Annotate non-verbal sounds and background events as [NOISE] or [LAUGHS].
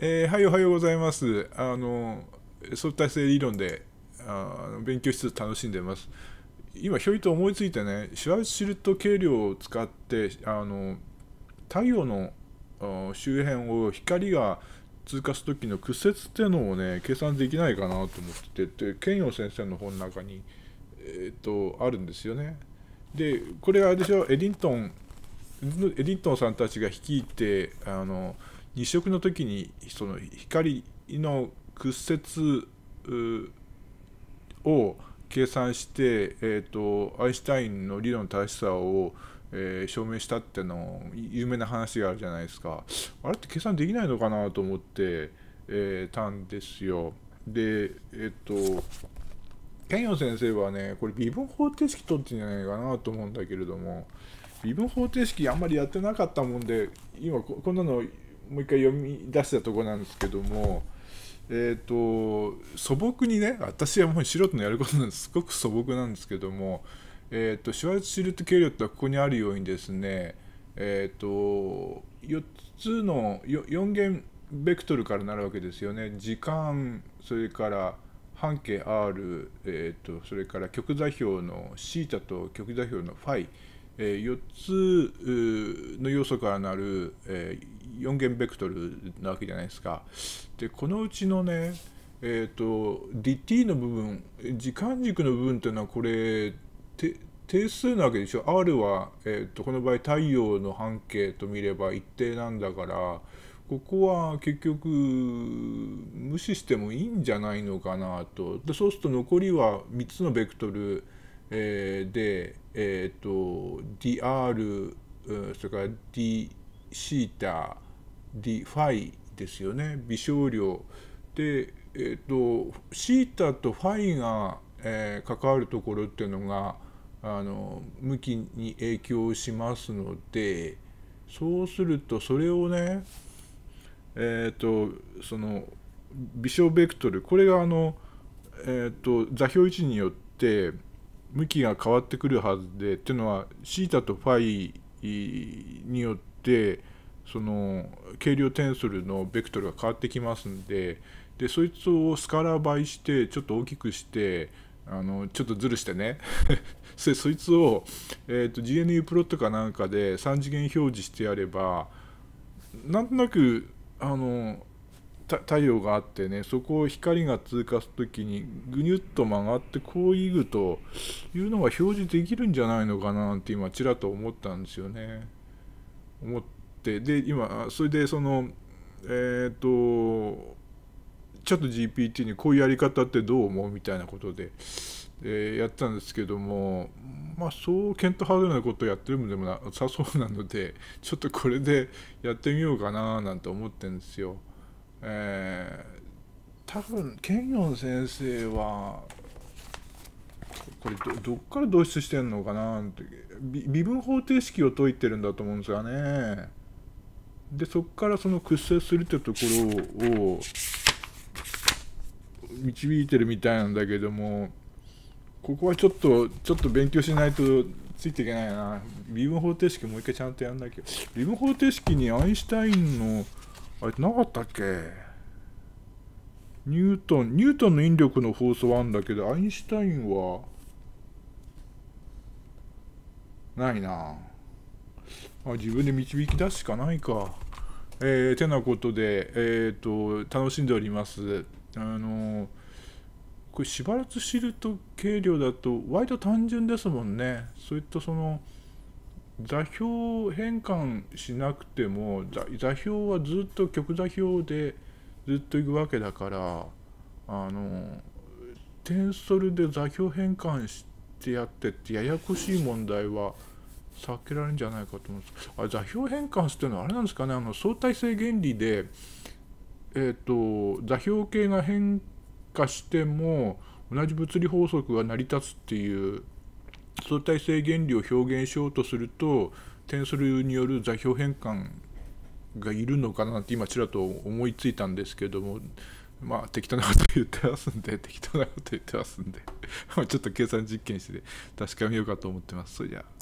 えー、はい、おはようございます。あの相対性理論であ勉強しつつ楽しんでます。今、ひょいと思いついてね、シュワシルト計量を使って、あの太陽の周辺を光が通過する時の屈折っていうのをね、計算できないかなと思ってて、ケンヨ先生の本の中に、えっ、と、あるんですよね。で、これはあれでしょ、エディントン、エディントンさんたちが率いて、あの、日食の時にその光の屈折を計算して、えーと、アインシュタインの理論の正しさを、えー、証明したっての有名な話があるじゃないですかあれって計算できないのかなと思って、えー、たんですよでえっ、ー、とケンヨン先生はねこれ微分方程式取ってんじゃないかなと思うんだけれども微分方程式あんまりやってなかったもんで今こんなのもう一回読み出したとこなんですけども、えーと、素朴にね私はもう素人のやることなんですすごく素朴なんですけども、えーと、シュワルツシルト量略はここにあるようにですね、えーと、4つの 4, 弦ベクトルからなるわけですよね時間それから半径 r、えー、とそれから極座標の θ と極座標の φ えー、4つの要素からなる、えー、4元ベクトルなわけじゃないですか。でこのうちのね、えーと、dt の部分時間軸の部分っていうのはこれ定数なわけでしょ r は、えーとこの場合太陽の半径と見れば一定なんだからここは結局無視してもいいんじゃないのかなとでそうすると残りは3つのベクトルえー、で、えっ、ー、と dr それから d シータ d ファイですよね微小量で、えっ、ー、とシータとファイが、えー、関わるところっていうのがあの向きに影響しますのでそうするとそれをねえっ、とその微小ベクトルこれがあの、えっと座標位置によって向きが変わってくるはずでっていうのはシータとファイによってその軽量テンソルのベクトルが変わってきますんででそいつをスカラー倍してちょっと大きくしてあのちょっとずるしてね [LAUGHS] そいつを、えーと、と GNU プロットかなんかで3次元表示してやればなんとなくあの太陽があってねそこを光が通過する時にぐにゅっと曲がってこういくというのが表示できるんじゃないのかななんて今ちらっと思ったんですよね。思ってで今それでそのえっ、ー、とチャット GPT にこういうやり方ってどう思うみたいなことで、えやったんですけどもまあそう検討ハーようなことをやってるのでもなさそうなのでちょっとこれでやってみようかななんて思ってるんですよ。えー、多分ケンヨン先生はこれどっから導出してんのかなって微分方程式を解いてるんだと思うんですがねでそこからその屈折するってところを導いてるみたいなんだけどもここはちょっとちょっと勉強しないとついていけないな微分方程式もう一回ちゃんとやんなきゃ微分方程式にアインシュタインのあれなかったっけニュートン、ニュートンの引力の法則はあるんだけど、アインシュタインは、ないなあ自分で導き出すしかないか。えー、てなことで、えーと、楽しんでおります。あのー、これしばらく知ると軽量だと割と単純ですもんね。そういったその座標変換しなくても座標はずっと極座標でずっといくわけだからあのテンソルで座標変換してやってってややこしい問題は避けられるんじゃないかと思うんですあ座標変換していうのはあれなんですかねあの相対性原理で、えーと、と座標系が変化しても同じ物理法則が成り立つっていう相対性原理を表現しようとするとテンソルによる座標変換がいるのかなって今ちらっと思いついたんですけどもまあ適当なこと言ってますんで適当なこと言ってますんでちょっと計算実験して確かめようかと思ってますそれじゃあ。